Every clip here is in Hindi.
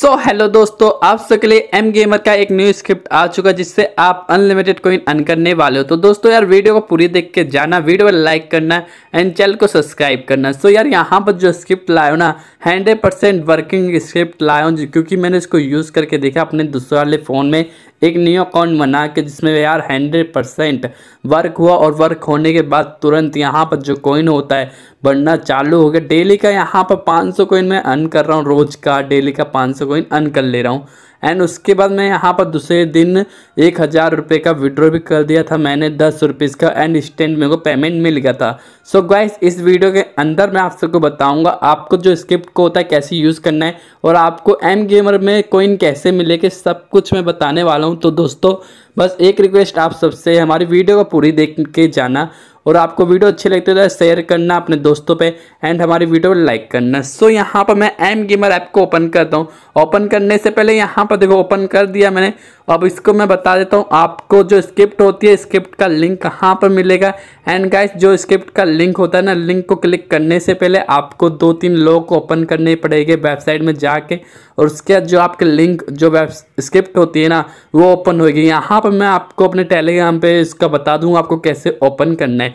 सो so, हेलो दोस्तों आप सबके लिए एम गेमर का एक न्यू स्क्रिप्ट आ चुका है जिससे आप अनलिमिटेड कोइन अन करने वाले हो तो दोस्तों यार वीडियो को पूरी देख के जाना वीडियो को लाइक करना एंड चैनल को सब्सक्राइब करना सो so, यार यहाँ पर जो स्क्रिप्ट लाए ना हंड्रेड परसेंट वर्किंग स्क्रिप्ट लाए क्योंकि मैंने इसको यूज़ करके देखा अपने दूसरे वाले फ़ोन में एक न्यू अकाउंट बना के जिसमें यार हंड्रेड परसेंट वर्क हुआ और वर्क होने के बाद तुरंत यहाँ पर जो कॉइन होता है बढ़ना चालू हो गया डेली का यहाँ पर 500 कोइन मैं अर्न कर रहा हूँ रोज़ का डेली का 500 कोइन अर्न कर ले रहा हूँ एंड उसके बाद मैं यहाँ पर दूसरे दिन एक हज़ार रुपये का विड्रॉ भी कर दिया था मैंने दस रुपीज़ का एंड स्टैंड मेरे को पेमेंट मिल गया था सो so गाइस इस वीडियो के अंदर मैं आप सबको बताऊँगा आपको जो स्क्रिप्ट को होता है कैसे यूज़ करना है और आपको एम गेमर में कोइन कैसे मिलेगी सब कुछ मैं बताने वाला हूँ तो दोस्तों बस एक रिक्वेस्ट आप सबसे हमारी वीडियो को पूरी देख के जाना और आपको वीडियो अच्छी लगती है तो शेयर करना अपने दोस्तों पे एंड हमारी वीडियो लाइक करना सो यहाँ पर मैं एम गेमर ऐप को ओपन करता हूँ ओपन करने से पहले यहाँ पर देखो ओपन कर दिया मैंने अब इसको मैं बता देता हूँ आपको जो स्क्रिप्ट होती है स्क्रिप्ट का लिंक कहाँ पर मिलेगा एंड गाइस जो स्क्रिप्ट का लिंक होता है ना लिंक को क्लिक करने से पहले आपको दो तीन लोग को ओपन करने पड़ेंगे वेबसाइट में जाके और उसके बाद जो आपके लिंक जो वेब स्क्रिप्ट होती है ना वो ओपन होगी यहाँ पर मैं आपको अपने टेलीग्राम पे इसका बता दूँ आपको कैसे ओपन करना है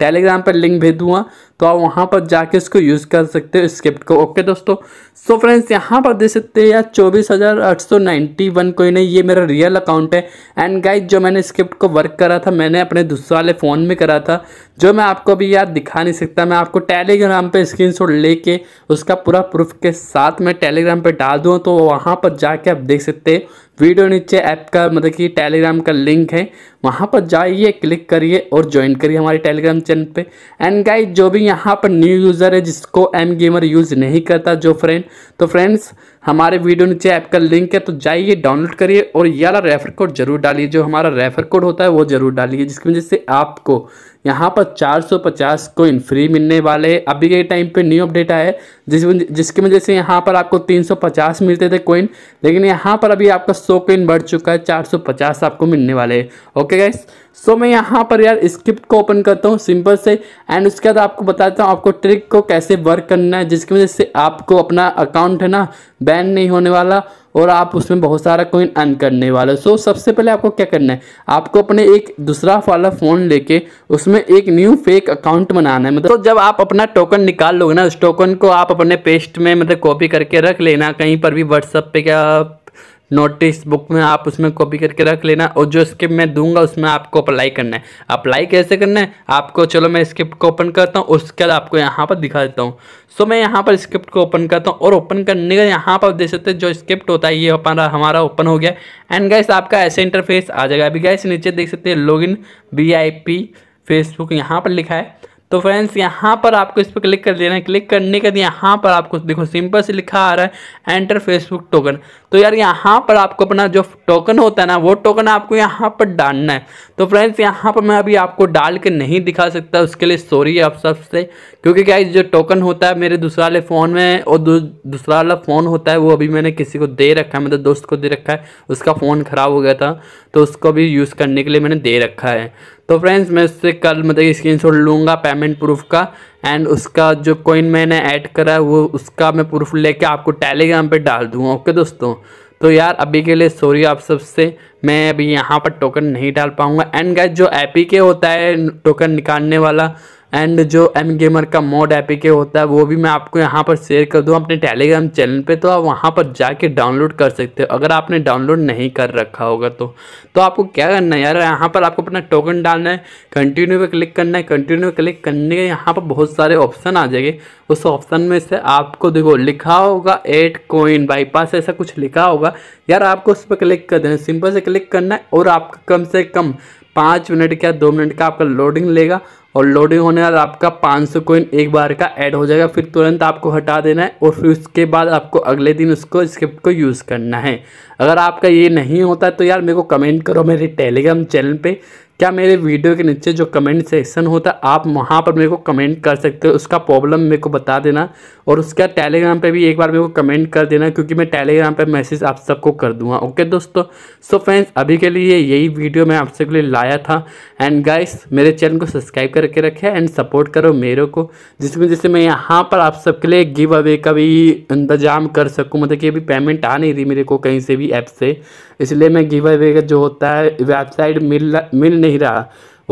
टेलीग्राम पर लिंक भेज दूंगा तो आप वहाँ पर जाके इसको यूज़ कर सकते हो स्क्रिप्ट को ओके दोस्तों सो फ्रेंड्स यहाँ पर देख सकते हैं यार चौबीस हज़ार आठ सौ नाइन्टी वन कोई नहीं ये मेरा रियल अकाउंट है एंड गाइज जो मैंने स्क्रिप्ट को वर्क करा था मैंने अपने दूसरे वाले फ़ोन में करा था जो मैं आपको अभी यार दिखा नहीं सकता मैं आपको टेलीग्राम पर स्क्रीन शॉट लेके उसका पूरा प्रूफ के साथ मैं टेलीग्राम पर डाल दूँ तो वहाँ पर जाके आप देख सकते वीडियो नीचे ऐप का मतलब कि टेलीग्राम का लिंक है वहाँ पर जाइए क्लिक करिए और ज्वाइन करिए हमारे टेलीग्राम चैनल पे एंड गाइज जो भी यहाँ पर न्यू यूज़र है जिसको एम गेमर यूज़ नहीं करता जो फ्रेंड तो फ्रेंड्स हमारे वीडियो नीचे ऐप का लिंक है तो जाइए डाउनलोड करिए और ये वाला रेफर कोड जरूर डालिए जो हमारा रेफर कोड होता है वो जरूर डालिए जिसकी वजह से आपको यहाँ पर 450 कोइन फ्री मिलने वाले अभी के टाइम पे न्यू अपडेट आया है जिस जिसकी वजह से यहाँ पर आपको 350 मिलते थे कोइन लेकिन यहाँ पर अभी आपका 100 कोइन बढ़ चुका है 450 आपको मिलने वाले हैं ओके गाइस सो मैं यहाँ पर यार स्क्रिप्ट को ओपन करता हूँ सिंपल से एंड उसके बाद आपको बताता हूँ आपको ट्रिक को कैसे वर्क करना है जिसकी वजह से आपको अपना अकाउंट है ना बैन नहीं होने वाला और आप उसमें बहुत सारा कोइन अर्न करने वाले सो so, सबसे पहले आपको क्या करना है आपको अपने एक दूसरा वाला फ़ोन लेके उसमें एक न्यू फेक अकाउंट बनाना है मतलब तो जब आप अपना टोकन निकाल लोगे ना उस टोकन को आप अपने पेस्ट में मतलब कॉपी करके रख लेना कहीं पर भी व्हाट्सअप पे क्या नोटिस बुक में आप उसमें कॉपी करके रख लेना और जो स्किप मैं दूंगा उसमें आपको अप्लाई करना है अप्लाई कैसे करना है आपको चलो मैं स्क्रिप्ट को ओपन करता हूँ उसके बाद आपको यहाँ पर दिखा देता हूँ सो मैं यहाँ पर स्क्रिप्ट को ओपन करता हूँ और ओपन करने का यहाँ पर देख सकते हैं जो स्क्रिप्ट होता है ये हमारा हमारा ओपन हो गया एंड गैस आपका ऐसे इंटरफेस आ जाएगा अभी गैस नीचे देख सकते हैं log V I P Facebook यहाँ पर लिखा है तो फ्रेंड्स यहाँ पर आपको इस पर क्लिक कर देना है क्लिक करने के बाद यहाँ पर आपको देखो सिंपल से लिखा आ रहा है एंटर फेसबुक टोकन तो यार यहाँ पर आपको अपना जो टोकन होता है ना वो टोकन आपको यहाँ पर डालना है तो फ्रेंड्स यहाँ पर मैं अभी आपको डाल के नहीं दिखा सकता उसके लिए सॉरी आप सबसे क्योंकि क्या जो टोकन होता है मेरे दूसरा वाले फ़ोन में और दूसरा वाला फ़ोन होता है वो अभी मैंने किसी को दे रखा है मतलब दोस्त को दे रखा है उसका फ़ोन ख़राब हो गया था तो उसको भी यूज़ करने के लिए मैंने दे रखा है तो फ्रेंड्स मैं उससे कल मतलब स्क्रीन शॉट लूँगा पेमेंट प्रूफ का एंड उसका जो कोइन मैंने ऐड करा है वो उसका मैं प्रूफ लेके आपको टेलीग्राम पे डाल दूँगा ओके दोस्तों तो यार अभी के लिए सॉरी आप सबसे मैं अभी यहाँ पर टोकन नहीं डाल पाऊँगा एंड गैस जो एपी के होता है टोकन निकालने वाला एंड जो एम गेमर का मोड ऐप के होता है वो भी मैं आपको यहाँ पर शेयर कर दूँ अपने टेलीग्राम चैनल पे तो आप वहाँ पर जाके डाउनलोड कर सकते हो अगर आपने डाउनलोड नहीं कर रखा होगा तो तो आपको क्या करना है यार यहाँ पर आपको अपना टोकन डालना है कंटिन्यू पे क्लिक करना है कंटिन्यू पे क्लिक करने के यहाँ पर बहुत सारे ऑप्शन आ जाएंगे उस ऑप्शन में से आपको देखो लिखा होगा एट कोइन बाईपास ऐसा कुछ लिखा होगा यार आपको उस पर क्लिक कर देना सिंपल से क्लिक करना है और आपका कम से कम पाँच मिनट का दो मिनट का आपका लोडिंग लेगा और लोडिंग होने वाला आपका 500 सौ कोइन एक बार का ऐड हो जाएगा फिर तुरंत आपको हटा देना है और फिर उसके बाद आपको अगले दिन उसको स्क्रिप्ट को यूज़ करना है अगर आपका ये नहीं होता तो यार मेरे को कमेंट करो मेरे टेलीग्राम चैनल पे क्या मेरे वीडियो के नीचे जो कमेंट सेक्शन होता है आप वहाँ पर मेरे को कमेंट कर सकते हो उसका प्रॉब्लम मेरे को बता देना और उसका टेलीग्राम पे भी एक बार मेरे को कमेंट कर देना क्योंकि मैं टेलीग्राम पे मैसेज आप सबको कर दूंगा ओके दोस्तों सो so फ्रेंड्स अभी के लिए यही वीडियो मैं आपसे के लिए लाया था एंड गाइस मेरे चैनल को सब्सक्राइब करके रखे एंड सपोर्ट करो मेरे को जिसमें जैसे मैं यहाँ पर आप सबके लिए गिव अवे का भी इंतजाम कर सकूँ मतलब कि अभी पेमेंट आ नहीं रही मेरे को कहीं से भी ऐप से इसलिए मैं गिव अवे का जो होता है वेबसाइट मिल मिल नहीं रहा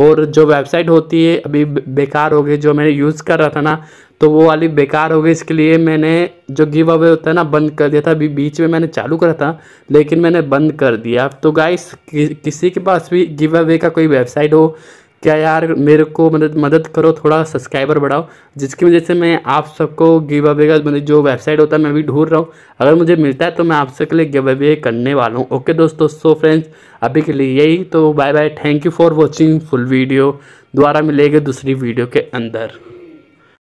और जो वेबसाइट होती है अभी बेकार हो गई जो मैंने यूज़ कर रहा था ना तो वो वाली बेकार हो गई इसके लिए मैंने जो गिव अवे होता है ना बंद कर दिया था अभी बीच में मैंने चालू करा था लेकिन मैंने बंद कर दिया तो गाइस कि, किसी के पास भी गिव अवे का कोई वेबसाइट हो क्या यार मेरे को मदद मदद करो थोड़ा सब्सक्राइबर बढ़ाओ जिसकी वजह से मैं आप सबको गिव अवे का मतलब जो वेबसाइट होता है मैं भी ढूंढ रहा हूँ अगर मुझे मिलता है तो मैं आप सबके लिए गिव अवे करने वाला हूँ ओके दोस्तों सो फ्रेंड्स अभी के लिए यही तो bye bye thank you for watching full video दोबारा मिलेगी दूसरी वीडियो के अंदर